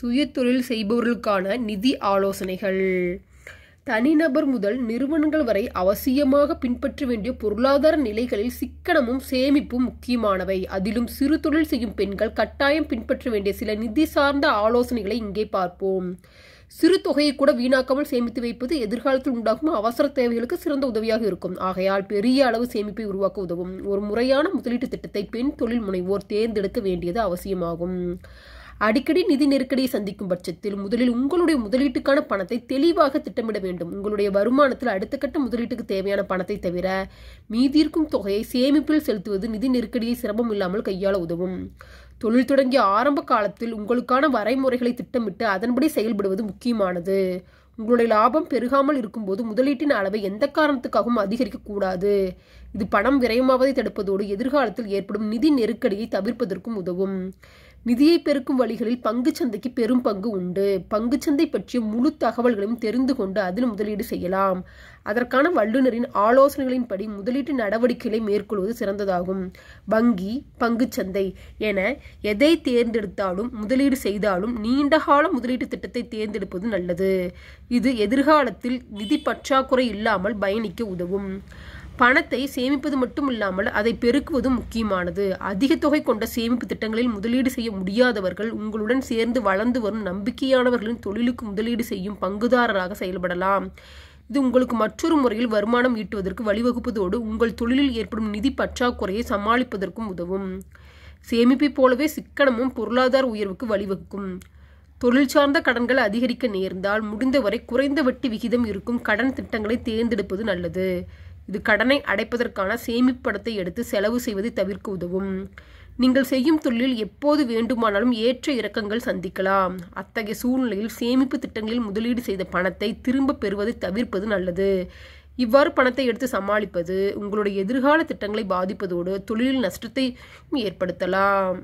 சுயதொழில் செய்பவர்களுக்கான நிதி ஆலோசனைகள் தனிநபர் முதல் நிறுவனங்கள் வரை அவசியமாக பின்பற்ற வேண்டிய பொருளாதார நிலைகளில் சிக்கனமும் சேமிப்பும் முக்கியமானவை அதிலும் சிறு தொழில் செய்யும் பெண்கள் கட்டாயம் பின்பற்ற வேண்டிய சில நிதி சார்ந்த ஆலோசனைகளை இங்கே பார்ப்போம் சிறு தொகையை கூட வீணாக்காமல் சேமித்து வைப்பது எதிர்காலத்தில் உண்டாகும் அவசர தேவைகளுக்கு சிறந்த உதவியாக இருக்கும் ஆகையால் பெரிய அளவு சேமிப்பை உருவாக்க உதவும் ஒரு முறையான முதலீட்டு திட்டத்தை பெண் தொழில் முனைவோர் தேர்ந்தெடுக்க வேண்டியது அவசியமாகும் அடிக்கடி நிதி நெருக்கடியை சந்திக்கும் பட்சத்தில் முதலில் உங்களுடைய முதலீட்டுக்கான பணத்தை தெளிவாக திட்டமிட வேண்டும் உங்களுடைய வருமானத்தில் அடுத்த கட்ட முதலீட்டுக்கு தேவையான பணத்தை தவிர மீதிருக்கும் தொகையை சேமிப்பில் செலுத்துவது நிதி நெருக்கடியை சிரமம் இல்லாமல் கையாள உதவும் தொழில் தொடங்கிய ஆரம்ப காலத்தில் உங்களுக்கான வரைமுறைகளை திட்டமிட்டு அதன்படி செயல்படுவது முக்கியமானது உங்களுடைய லாபம் பெருகாமல் இருக்கும்போது முதலீட்டின் அளவை எந்த காரணத்துக்காகவும் அதிகரிக்கக்கூடாது இது பணம் விரயமாவதை தடுப்பதோடு எதிர்காலத்தில் ஏற்படும் நிதி நெருக்கடியை தவிர்ப்பதற்கும் உதவும் நிதியை பெருக்கும் வழிகளில் சந்தைக்கு பெரும் பங்கு உண்டு பங்குச்சந்தை பற்றிய முழு தகவல்களையும் தெரிந்து கொண்டு அதில் முதலீடு செய்யலாம் அதற்கான வல்லுநரின் ஆலோசனைகளின்படி முதலீட்டு நடவடிக்கைகளை மேற்கொள்வது சிறந்ததாகும் வங்கி பங்குச்சந்தை என எதை தேர்ந்தெடுத்தாலும் முதலீடு செய்தாலும் நீண்டகால முதலீட்டு திட்டத்தை தேர்ந்தெடுப்பது நல்லது இது எதிர்காலத்தில் நிதி பற்றாக்குறை இல்லாமல் பயணிக்க உதவும் பணத்தை சேமிப்பது மட்டும் இல்லாமல் அதை பெருக்குவதும் முக்கியமானது அதிக தொகை கொண்ட சேமிப்பு திட்டங்களில் முதலீடு செய்ய முடியாதவர்கள் உங்களுடன் சேர்ந்து வளர்ந்து வரும் நம்பிக்கையானவர்களின் தொழிலுக்கு முதலீடு செய்யும் பங்குதாரராக செயல்படலாம் இது உங்களுக்கு மற்றொரு முறையில் வருமானம் ஈட்டுவதற்கு வழிவகுப்பதோடு உங்கள் தொழிலில் ஏற்படும் நிதி பற்றாக்குறையை சமாளிப்பதற்கும் உதவும் சேமிப்பை போலவே சிக்கனமும் பொருளாதார உயர்வுக்கு வழிவகுக்கும் தொழில் சார்ந்த கடன்கள் அதிகரிக்க நேர்ந்தால் முடிந்தவரை குறைந்த வட்டி விகிதம் இருக்கும் கடன் திட்டங்களை தேர்ந்தெடுப்பது நல்லது இது கடனை அடைப்பதற்கான சேமிப்படத்தை எடுத்து செலவு செய்வதை தவிர்க்க உதவும் நீங்கள் செய்யும் தொழிலில் எப்போது வேண்டுமானாலும் ஏற்ற இறக்கங்கள் சந்திக்கலாம் அத்தகைய சூழ்நிலையில் சேமிப்பு திட்டங்களில் முதலீடு செய்த பணத்தை திரும்ப பெறுவதை தவிர்ப்பது நல்லது இவ்வாறு பணத்தை எடுத்து சமாளிப்பது உங்களுடைய எதிர்கால திட்டங்களை பாதிப்பதோடு தொழிலில் நஷ்டத்தை ஏற்படுத்தலாம்